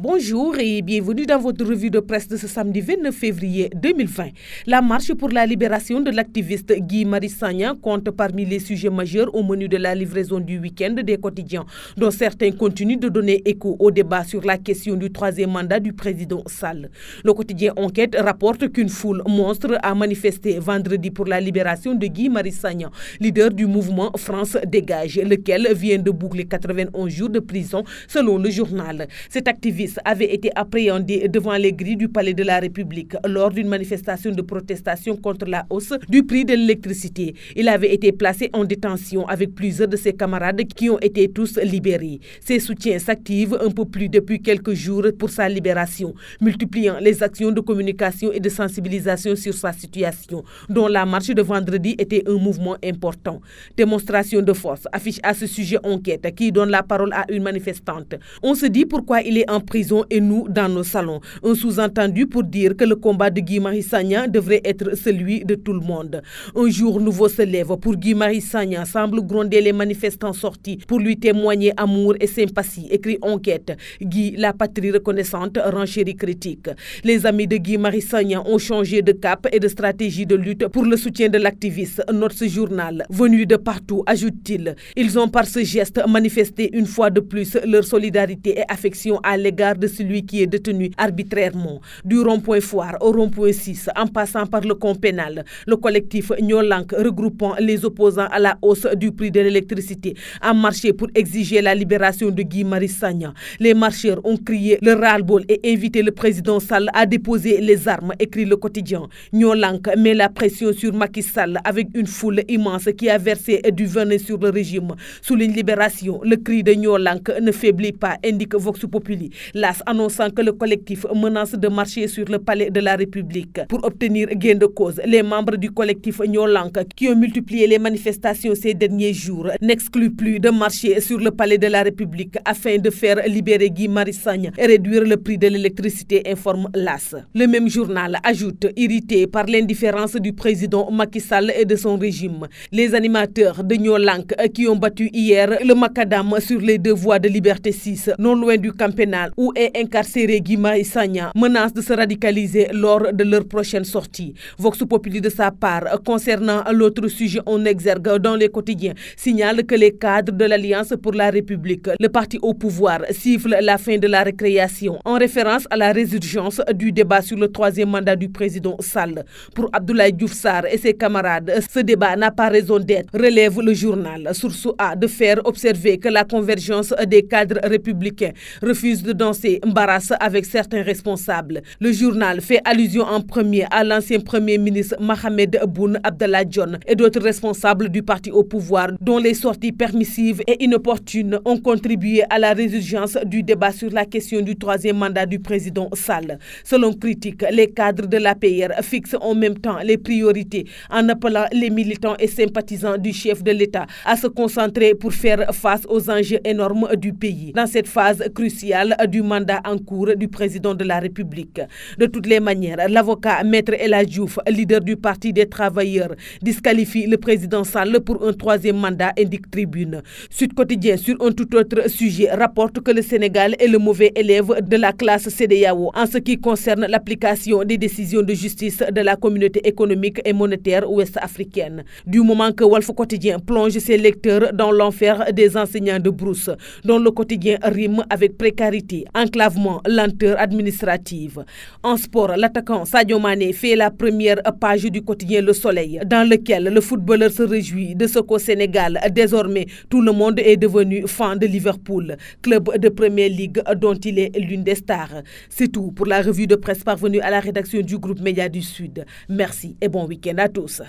Bonjour et bienvenue dans votre revue de presse de ce samedi 29 février 2020. La marche pour la libération de l'activiste Guy Sagnan compte parmi les sujets majeurs au menu de la livraison du week-end des quotidiens, dont certains continuent de donner écho au débat sur la question du troisième mandat du président Sall. Le quotidien Enquête rapporte qu'une foule monstre a manifesté vendredi pour la libération de Guy Sagnan, leader du mouvement France Dégage, lequel vient de boucler 91 jours de prison selon le journal. Cet activiste avait été appréhendé devant les grilles du Palais de la République lors d'une manifestation de protestation contre la hausse du prix de l'électricité. Il avait été placé en détention avec plusieurs de ses camarades qui ont été tous libérés. Ses soutiens s'activent un peu plus depuis quelques jours pour sa libération, multipliant les actions de communication et de sensibilisation sur sa situation, dont la marche de vendredi était un mouvement important. Démonstration de force affiche à ce sujet enquête qui donne la parole à une manifestante. On se dit pourquoi il est en prison et nous dans nos salons. Un sous-entendu pour dire que le combat de Guy Marissagna devrait être celui de tout le monde. Un jour nouveau se lève pour Guy Marissagna, semble gronder les manifestants sortis pour lui témoigner amour et sympathie, écrit Enquête. Guy, la patrie reconnaissante, renchérit critique. Les amis de Guy Marissagna ont changé de cap et de stratégie de lutte pour le soutien de l'activiste, notre journal. venu de partout, ajoute-t-il, ils ont par ce geste manifesté une fois de plus leur solidarité et affection à l'égard de celui qui est détenu arbitrairement. Du rond-point foire au rond-point 6, en passant par le camp pénal, le collectif Nyolank, regroupant les opposants à la hausse du prix de l'électricité, a marché pour exiger la libération de Guy Marissagna. Les marcheurs ont crié le ras-le-bol et invité le président Sall à déposer les armes, écrit le quotidien. Nyolank met la pression sur Macky Sall avec une foule immense qui a versé du venin sur le régime. Sous les libération, le cri de Nyolank ne faiblit pas, indique Vox Populi l'AS annonçant que le collectif menace de marcher sur le palais de la République pour obtenir gain de cause. Les membres du collectif Lank, qui ont multiplié les manifestations ces derniers jours, n'excluent plus de marcher sur le palais de la République afin de faire libérer Guy Marissagne et réduire le prix de l'électricité, informe l'AS. Le même journal ajoute, irrité par l'indifférence du président Macky Sall et de son régime, les animateurs de Lank euh, qui ont battu hier le macadam sur les deux voies de Liberté 6, non loin du camp pénal, où est incarcéré Guima Sanya? menace de se radicaliser lors de leur prochaine sortie. Vox Populi de sa part, concernant l'autre sujet en exergue dans les quotidiens, signale que les cadres de l'Alliance pour la République, le parti au pouvoir, sifflent la fin de la récréation en référence à la résurgence du débat sur le troisième mandat du président Sall. Pour Abdoulaye Diouf et ses camarades, ce débat n'a pas raison d'être, relève le journal. Source A de faire observer que la convergence des cadres républicains refuse de embarrasse avec certains responsables. Le journal fait allusion en premier à l'ancien Premier ministre Mohamed Boun Abdallah John et d'autres responsables du parti au pouvoir dont les sorties permissives et inopportunes ont contribué à la résurgence du débat sur la question du troisième mandat du président Sall. Selon critique, les cadres de la PR fixent en même temps les priorités en appelant les militants et sympathisants du chef de l'État à se concentrer pour faire face aux enjeux énormes du pays. Dans cette phase cruciale du mandat en cours du président de la République. De toutes les manières, l'avocat Maître Eladjouf, leader du Parti des travailleurs, disqualifie le président Salle pour un troisième mandat, indique Tribune. Sud Quotidien, sur un tout autre sujet, rapporte que le Sénégal est le mauvais élève de la classe CDAO en ce qui concerne l'application des décisions de justice de la communauté économique et monétaire ouest-africaine. Du moment que Wolf Quotidien plonge ses lecteurs dans l'enfer des enseignants de brousse, dont le quotidien rime avec précarité, enclavement, lenteur administrative. En sport, l'attaquant Sadio Mané fait la première page du quotidien Le Soleil, dans lequel le footballeur se réjouit de ce qu'au Sénégal, désormais, tout le monde est devenu fan de Liverpool, club de première ligue dont il est l'une des stars. C'est tout pour la revue de presse parvenue à la rédaction du groupe Média du Sud. Merci et bon week-end à tous.